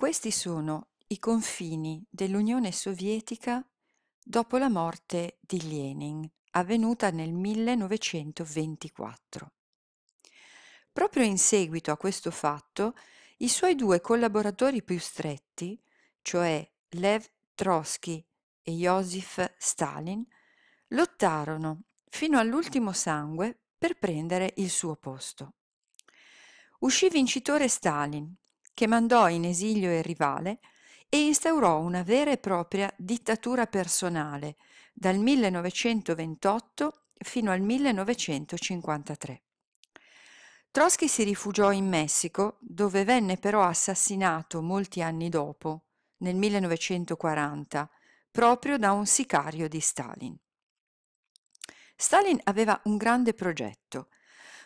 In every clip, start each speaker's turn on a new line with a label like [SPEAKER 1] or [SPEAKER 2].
[SPEAKER 1] Questi sono i confini dell'Unione Sovietica dopo la morte di Lenin, avvenuta nel 1924. Proprio in seguito a questo fatto, i suoi due collaboratori più stretti, cioè Lev Trotsky e Joseph Stalin, lottarono fino all'ultimo sangue per prendere il suo posto. Uscì vincitore Stalin, che mandò in esilio il rivale e instaurò una vera e propria dittatura personale dal 1928 fino al 1953. Trotsky si rifugiò in Messico, dove venne però assassinato molti anni dopo, nel 1940, proprio da un sicario di Stalin. Stalin aveva un grande progetto.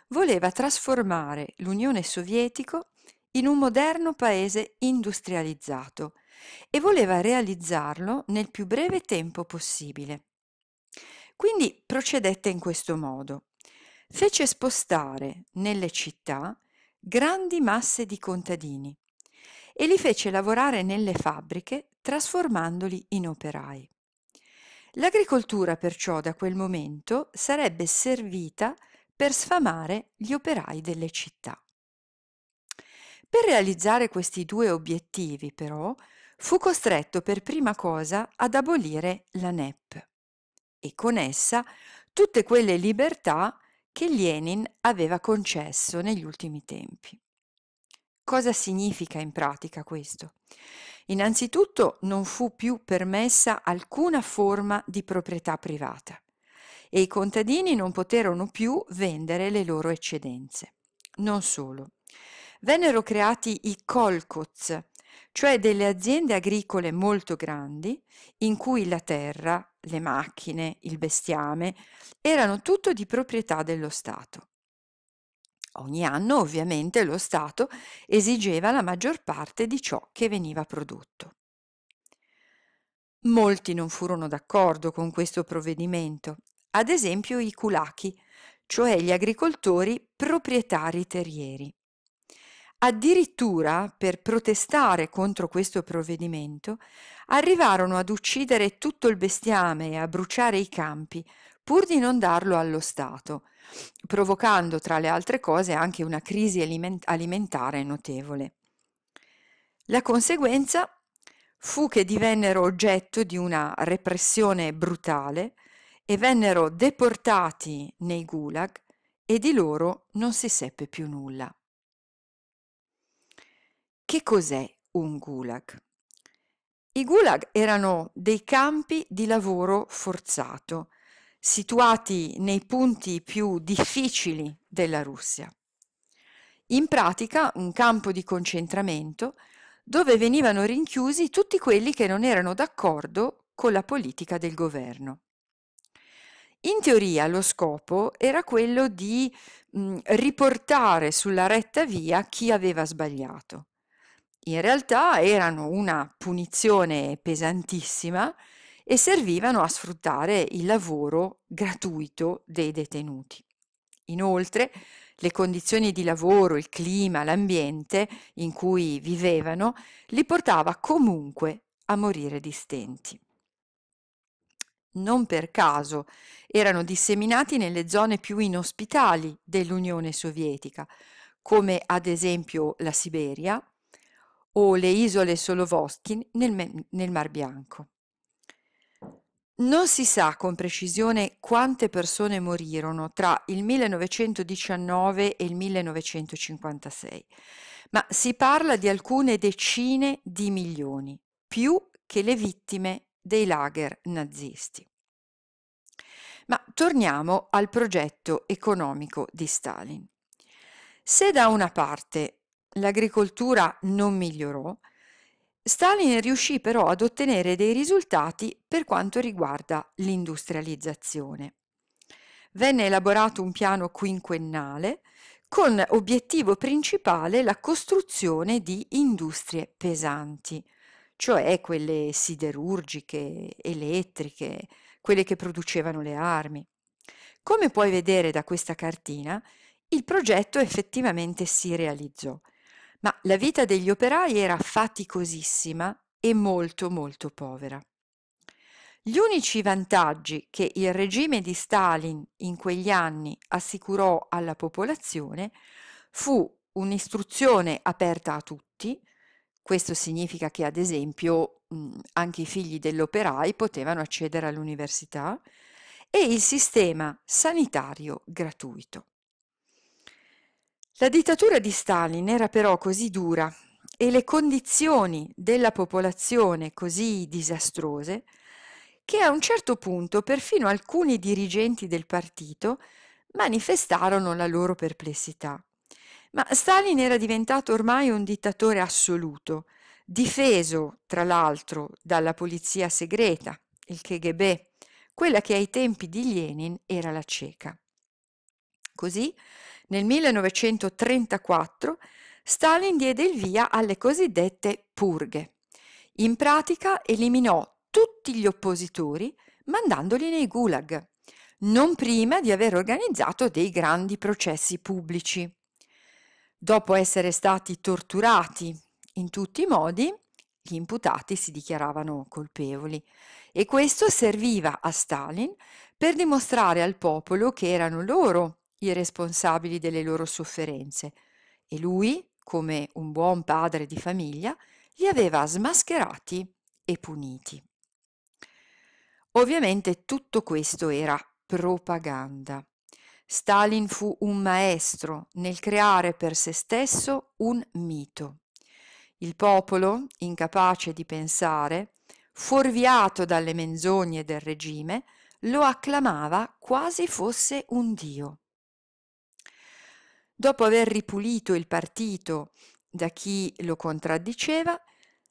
[SPEAKER 1] Voleva trasformare l'Unione Sovietica in un moderno paese industrializzato e voleva realizzarlo nel più breve tempo possibile. Quindi procedette in questo modo. Fece spostare nelle città grandi masse di contadini e li fece lavorare nelle fabbriche trasformandoli in operai. L'agricoltura perciò da quel momento sarebbe servita per sfamare gli operai delle città. Per realizzare questi due obiettivi, però, fu costretto per prima cosa ad abolire la NEP e con essa tutte quelle libertà che Lenin aveva concesso negli ultimi tempi. Cosa significa in pratica questo? Innanzitutto non fu più permessa alcuna forma di proprietà privata e i contadini non poterono più vendere le loro eccedenze. Non solo vennero creati i kolkhoz, cioè delle aziende agricole molto grandi in cui la terra, le macchine, il bestiame erano tutto di proprietà dello Stato. Ogni anno ovviamente lo Stato esigeva la maggior parte di ciò che veniva prodotto. Molti non furono d'accordo con questo provvedimento, ad esempio i culachi, cioè gli agricoltori proprietari terrieri. Addirittura, per protestare contro questo provvedimento, arrivarono ad uccidere tutto il bestiame e a bruciare i campi, pur di non darlo allo Stato, provocando tra le altre cose anche una crisi aliment- alimentare notevole. La conseguenza fu che divennero oggetto di una repressione brutale e vennero deportati nei gulag e di loro non si seppe più nulla. Che cos'è un gulag? I gulag erano dei campi di lavoro forzato, situati nei punti più difficili della Russia. In pratica un campo di concentramento dove venivano rinchiusi tutti quelli che non erano d'accordo con la politica del governo. In teoria lo scopo era quello di mh, riportare sulla retta via chi aveva sbagliato. In realtà erano una punizione pesantissima e servivano a sfruttare il lavoro gratuito dei detenuti. Inoltre, le condizioni di lavoro, il clima, l'ambiente in cui vivevano li portava comunque a morire di stenti. Non per caso erano disseminati nelle zone più inospitali dell'Unione Sovietica, come ad esempio la Siberia, o le isole Solovotkin nel, nel Mar Bianco. Non si sa con precisione quante persone morirono tra il 1919 e il 1956, ma si parla di alcune decine di milioni, più che le vittime dei lager nazisti. Ma torniamo al progetto economico di Stalin. Se da una parte l'agricoltura non migliorò, Stalin riuscì però ad ottenere dei risultati per quanto riguarda l'industrializzazione. Venne elaborato un piano quinquennale con obiettivo principale la costruzione di industrie pesanti, cioè quelle siderurgiche, elettriche, quelle che producevano le armi. Come puoi vedere da questa cartina, il progetto effettivamente si realizzò ma la vita degli operai era faticosissima e molto molto povera. Gli unici vantaggi che il regime di Stalin in quegli anni assicurò alla popolazione fu un'istruzione aperta a tutti, questo significa che ad esempio anche i figli dell'operai potevano accedere all'università, e il sistema sanitario gratuito. La dittatura di Stalin era però così dura e le condizioni della popolazione così disastrose che a un certo punto perfino alcuni dirigenti del partito manifestarono la loro perplessità. Ma Stalin era diventato ormai un dittatore assoluto, difeso tra l'altro dalla polizia segreta, il KGB, quella che ai tempi di Lenin era la cieca. Così, nel 1934, Stalin diede il via alle cosiddette purghe. In pratica eliminò tutti gli oppositori mandandoli nei gulag, non prima di aver organizzato dei grandi processi pubblici. Dopo essere stati torturati in tutti i modi, gli imputati si dichiaravano colpevoli e questo serviva a Stalin per dimostrare al popolo che erano loro i responsabili delle loro sofferenze e lui, come un buon padre di famiglia, li aveva smascherati e puniti. Ovviamente tutto questo era propaganda. Stalin fu un maestro nel creare per se stesso un mito. Il popolo, incapace di pensare, fuorviato dalle menzogne del regime, lo acclamava quasi fosse un dio dopo aver ripulito il partito da chi lo contraddiceva,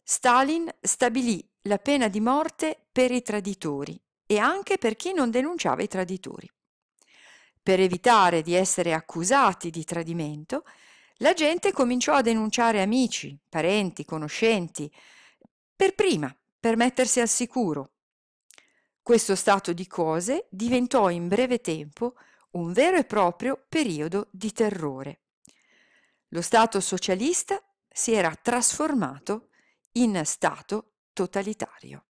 [SPEAKER 1] Stalin stabilì la pena di morte per i traditori e anche per chi non denunciava i traditori. Per evitare di essere accusati di tradimento, la gente cominciò a denunciare amici, parenti, conoscenti, per prima, per mettersi al sicuro. Questo stato di cose diventò in breve tempo un vero e proprio periodo di terrore. Lo Stato socialista si era trasformato in Stato totalitario.